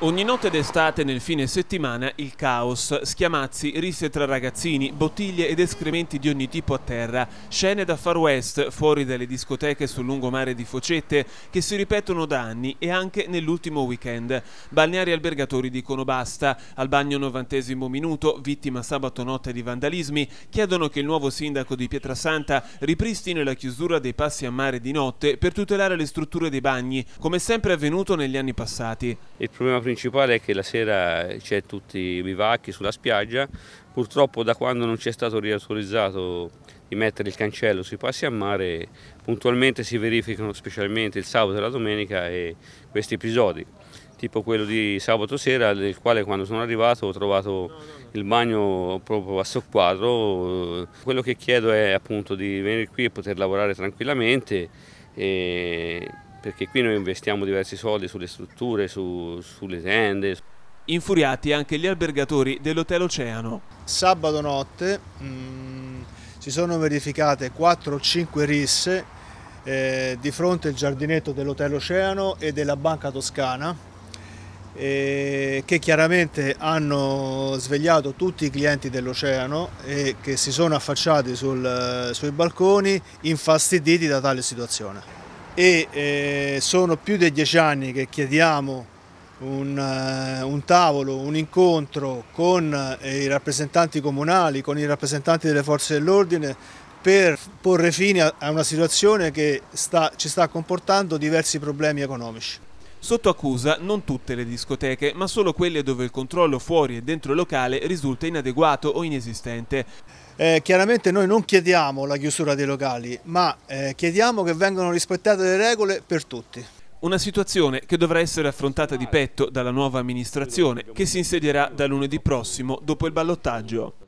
Ogni notte d'estate nel fine settimana il caos, schiamazzi, risse tra ragazzini, bottiglie ed escrementi di ogni tipo a terra, scene da far west fuori dalle discoteche sul lungomare di Focette che si ripetono da anni e anche nell'ultimo weekend. Balneari albergatori dicono basta, al bagno novantesimo minuto, vittima sabato notte di vandalismi, chiedono che il nuovo sindaco di Pietrasanta ripristini la chiusura dei passi a mare di notte per tutelare le strutture dei bagni, come sempre avvenuto negli anni passati. Il problema principale è che la sera eh, c'è tutti i bivacchi sulla spiaggia, purtroppo da quando non c'è stato riautorizzato di mettere il cancello sui passi a mare, puntualmente si verificano specialmente il sabato e la domenica e questi episodi, tipo quello di sabato sera nel quale quando sono arrivato ho trovato il bagno proprio a soqquadro, quello che chiedo è appunto di venire qui e poter lavorare tranquillamente e perché qui noi investiamo diversi soldi sulle strutture, su, sulle tende. Infuriati anche gli albergatori dell'Hotel Oceano. Sabato notte mh, mm, si sono verificate 4 o 5 risse eh, di fronte al giardinetto dell'Hotel Oceano e della Banca Toscana eh, che chiaramente hanno svegliato tutti i clienti dell'oceano e che si sono affacciati sul, eh, sui balconi infastiditi da tale situazione e eh, sono più di dieci anni che chiediamo un, eh, un tavolo, un incontro con eh, i rappresentanti comunali, con i rappresentanti delle forze dell'ordine per porre fine a, a una situazione che sta, ci sta comportando diversi problemi economici. Sotto accusa non tutte le discoteche, ma solo quelle dove il controllo fuori e dentro il locale risulta inadeguato o inesistente. Eh, chiaramente noi non chiediamo la chiusura dei locali, ma eh, chiediamo che vengano rispettate le regole per tutti. Una situazione che dovrà essere affrontata di petto dalla nuova amministrazione, che si insedierà da lunedì prossimo dopo il ballottaggio.